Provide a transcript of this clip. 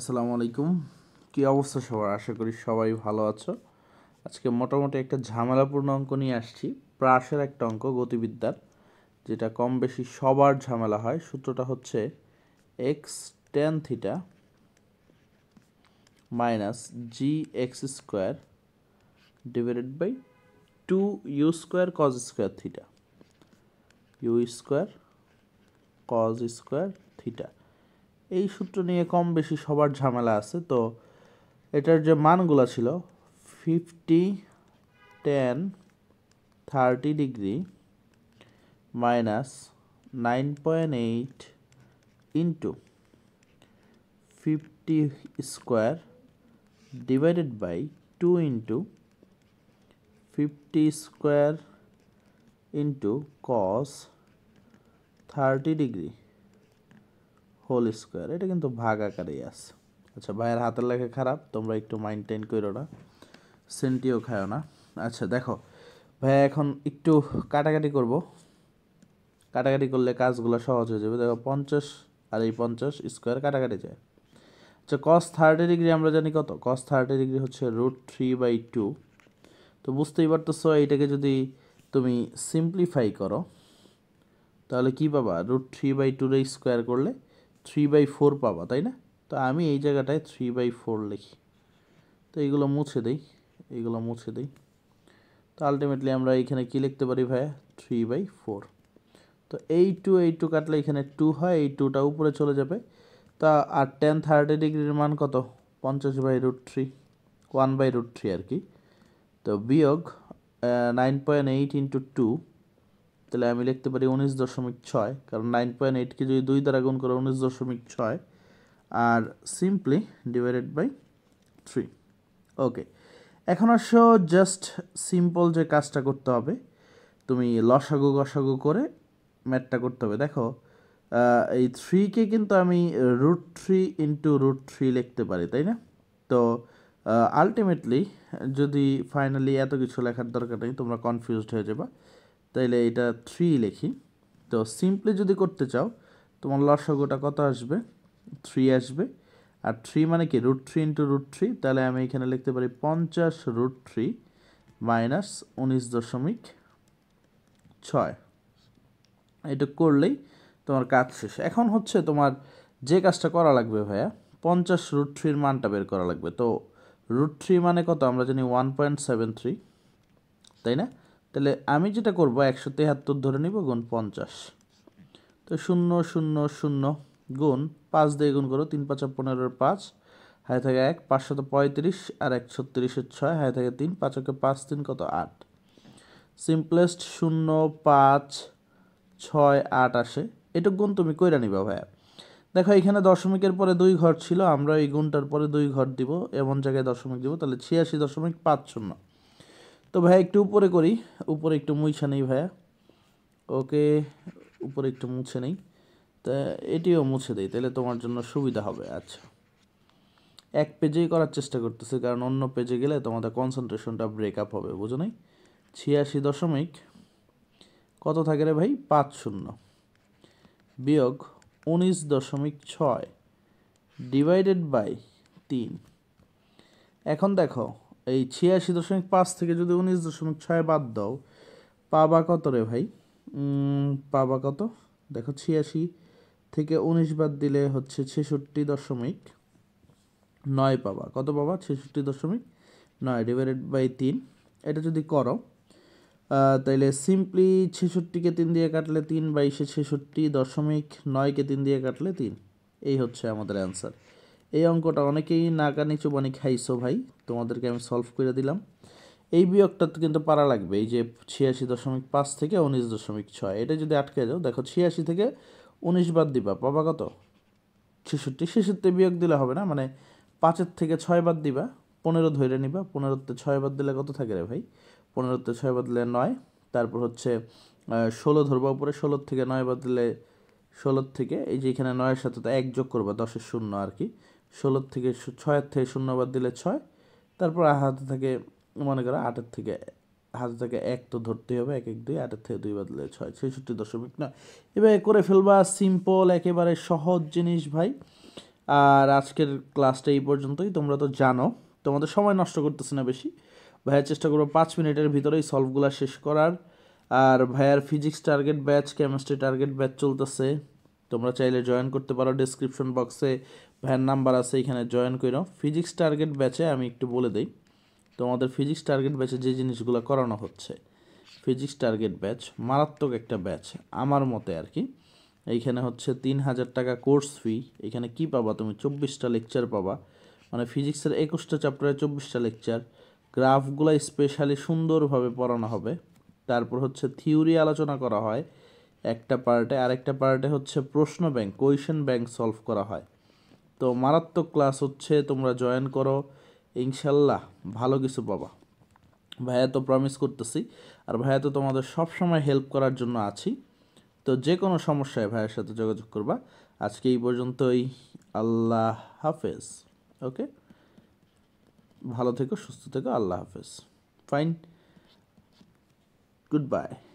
আসসালামু আলাইকুম কী অবস্থা সবার আশা করি সবাই ভালো আছো আজকে মোটামুটি একটা ঝামেলাপূর্ণ অঙ্ক নিয়ে আসছি প্রাসের একটা অঙ্ক গতিবিদ্যার যেটা কম বেশি সবার ঝামেলা হয় সূত্রটা হচ্ছে X tan theta minus G X square divided by two U square cos square theta U square cos square theta এই সূত্র নিয়ে কম বেশি সবার ঝামেলা আছে তো এটার যে মানগুলো ছিল fifty tan thirty degree minus nine point eight into fifty square divided by two into fifty square into cos thirty degree whole square এটা কিন্তু ভাগ আকারেই আছে আচ্ছা ভাইয়ের হাতের লেখা খারাপ তোমরা একটু মাইনটেন করো না সেন্টিও খায়ো না আচ্ছা দেখো ভাইয়া এখন একটু কাটাকাটি করব কাটাকাটি করলে কাজগুলো সহজ হয়ে যাবে দেখো পঞ্চাশ আর এই পঞ্চাশ স্কোয়ার কাটাকাটি যায় আচ্ছা কস থার্টি ডিগ্রি আমরা জানি কত কস থার্টি ডিগ্রি হচ্ছে রুট থ্রি বাই টু তো বুঝতেই পারতেছো এইটাকে যদি তুমি সিম্পলিফাই করো তাহলে কী পাবা রুট থ্রি বাই টুর স্কোয়ার করলে থ্রি বাই ফোর পাবা তাই না তো আমি এই জায়গাটায় থ্রি বাই ফোর লিখি তো এইগুলো মুছে দিই এইগুলো মুছে দিই তো আলটিমেটলি আমরা এখানে কি লিখতে পারি ভাইয়া থ্রি বাই ফোর তো এই টু এই টু কাটলে এখানে টু হয় এই টুটা উপরে চলে যাবে তা আর টেন থার্টি ডিগ্রির মান কত পঞ্চাশ by root three one by root three আর কি তো বিয়োগ nine point eight into two তাহলে আমি লিখতে পারি উনিশ দশমিক ছয় কারণ নাইন পয়েন্ট এইটকে যদি দুই দ্বারা গুণ করে উনিশ দশমিক ছয় আর simply divided by three okay এখন আসো জাস্ট সিম্পল যে কাজটা করতে হবে তুমি লসাগু গসাগু করে ম্যাটটা করতে হবে দেখো এই থ্রিকে কিন্তু আমি root three into root three লিখতে পারি তাই না তো আলটিমেটলি যদি ফাইনালি এত কিছু লেখার দরকার নেই তোমরা কনফিউজড হয়ে যাবা তাইলে এটা থ্রি লিখি তো সিম্পলি যদি করতে চাও তোমার লসগোটা কত আসবে থ্রি আসবে আর থ্রি মানে কি root three into root three তাহলে আমি এখানে লিখতে পারি পঞ্চাশ রুট থ্রি মাইনাস উনিশ দশমিক ছয় এটা করলেই তোমার কাজ শেষ এখন হচ্ছে তোমার যে কাজটা করা লাগবে ভাইয়া পঞ্চাশ রুট থ্রির মানটা বের করা লাগবে তো রুট থ্রি মানে কত আমরা জানি ওয়ান পয়েন্ট সেভেন থ্রি তাই না তাহলে আমি যেটা করব একশো তেহাত্তর ধরে নিব গুণ পঞ্চাশ তো শূন্য শূন্য শূন্য গুণ পাঁচ দিয়ে গুণ করো তিন পাঁচ পনেরোর পাঁচ হাই থাকে এক পাঁচশত পঁয়ত্রিশ আর এক ছত্রিশের ছয় হাই থাকে তিন পাঁচকে পাঁচ তিন কত আট সিম্পলেস্ট শূন্য পাঁচ ছয় আট আসে এটুক গুণ তুমি কইরা নিবা ভাইয়া দেখো এখানে দশমিকের পরে দুই ঘর ছিল আমরা এই গুণটার পরে দুই ঘর দিব এমন জায়গায় দশমিক দিব তাহলে ছিয়াশি দশমিক পাঁচ শূন্য তো ভাই একটু উপরে করি উপরে একটু মুছে নেই ভাইয়া ওকে উপরে একটু মুছে নেই তা এটিও মুছে দেয় তাহলে তোমার জন্য সুবিধা হবে আচ্ছা এক পেজেই করার চেষ্টা করতেছি কারণ অন্য পেজে গেলে তোমাদের কনসেন্ট্রেশনটা ব্রেকআপ হবে বুঝো নাই ছিয়াশি দশমিক কত থাকে রে ভাই পাঁচ শূন্য বিয়োগ উনিশ দশমিক ছয় ডিভাইডেড বাই তিন এখন দেখো এই ছিয়াশি দশমিক পাঁচ থেকে যদি উনিশ দশমিক ছয় বাদ দাও পাবা কত রে ভাই পাবা কত দেখো ছিয়াশি থেকে উনিশ বাদ দিলে হচ্ছে ছেষট্টি দশমিক নয় পাবা কত পাবা ছেষট্টি দশমিক নয় ডিভাইডেড বাই তিন এটা যদি করো তাইলে সিম্পলি ছেষট্টিকে তিন দিয়ে কাটলে তিন বাইশে ছেষট্টি দশমিক নয়কে তিন দিয়ে কাটলে তিন এই হচ্ছে আমাদের অ্যান্সার এই অঙ্কটা অনেকেই নিচু চুবানি খাইছো ভাই তোমাদেরকে আমি সলভ করে দিলাম এই বিয়োগটা কিন্তু পারা লাগবে এই যে ছিয়াশি দশমিক পাঁচ থেকে উনিশ দশমিক ছয় এটা যদি আটকে যাও দেখো ছিয়াশি থেকে উনিশ বাদ দিবা পাবা কত ছেষট্টি ছেষট্টি বিয়োগ দিলে হবে না মানে পাঁচের থেকে ছয় বাদ দিবা পনেরো ধরে নিবা পনেরোতে ছয় বাদ দিলে কত থাকে রে ভাই পনেরোতে ছয় বাদ দিলে নয় তারপর হচ্ছে ষোলো ধরবা উপরে ষোলোর থেকে নয় বাদ দিলে ষোলোর থেকে এই যে এখানে নয়ের সাথে তো এক যোগ করবা দশের শূন্য আর কি ষোলোর থেকে ছয়ের থেকে শূন্যবাদ দিলে ছয় তারপর হাতে থাকে মনে করো আটের থেকে হাতে থেকে এক তো ধরতেই হবে এক এক দুই আটের থেকে দুই বাদ দিলে ছয় ছেষট্টি দশমিক নয় এবার করে ফেলবা সিম্পল একেবারে সহজ জিনিস ভাই আর আজকের ক্লাসটা এই পর্যন্তই তোমরা তো জানো তোমাদের সময় নষ্ট করতেছে না বেশি ভাইয়া চেষ্টা করবো পাঁচ মিনিটের ভিতরেই সলভগুলো শেষ করার আর ভাইয়ার physics target batch chemistry target batch চলতেছে তোমরা চাইলে জয়েন করতে পারো ডিসক্রিপশন বক্সে ভ্যান নাম্বার আছে এখানে জয়েন করো ফিজিক্স টার্গেট ব্যাচে আমি একটু বলে দিই তোমাদের ফিজিক্স টার্গেট ব্যাচে যে জিনিসগুলো করানো হচ্ছে ফিজিক্স টার্গেট ব্যাচ মারাত্মক একটা ব্যাচ আমার মতে আর কি এইখানে হচ্ছে তিন হাজার টাকা কোর্স ফি এখানে কি পাবা তুমি চব্বিশটা লেকচার পাবা মানে ফিজিক্সের একুশটা চ্যাপ্টারে চব্বিশটা লেকচার গ্রাফগুলো স্পেশালি সুন্দরভাবে পড়ানো হবে তারপর হচ্ছে থিওরি আলোচনা করা হয় একটা পার্টে আরেকটা পার্টে হচ্ছে প্রশ্ন ব্যাংক কোয়েশন ব্যাংক সলভ করা হয় তো মারাত্মক ক্লাস হচ্ছে তোমরা জয়েন করো ইনশাল্লাহ ভালো কিছু পাবা ভাইয়া তো প্রমিস করতেছি আর ভাইয়া তো তোমাদের সবসময় হেল্প করার জন্য আছি তো যে কোনো সমস্যায় ভাইয়ের সাথে যোগাযোগ করবা আজকে এই পর্যন্তই আল্লাহ হাফেজ ওকে ভালো থেকো সুস্থ থেকো আল্লাহ হাফেজ ফাইন গুড বাই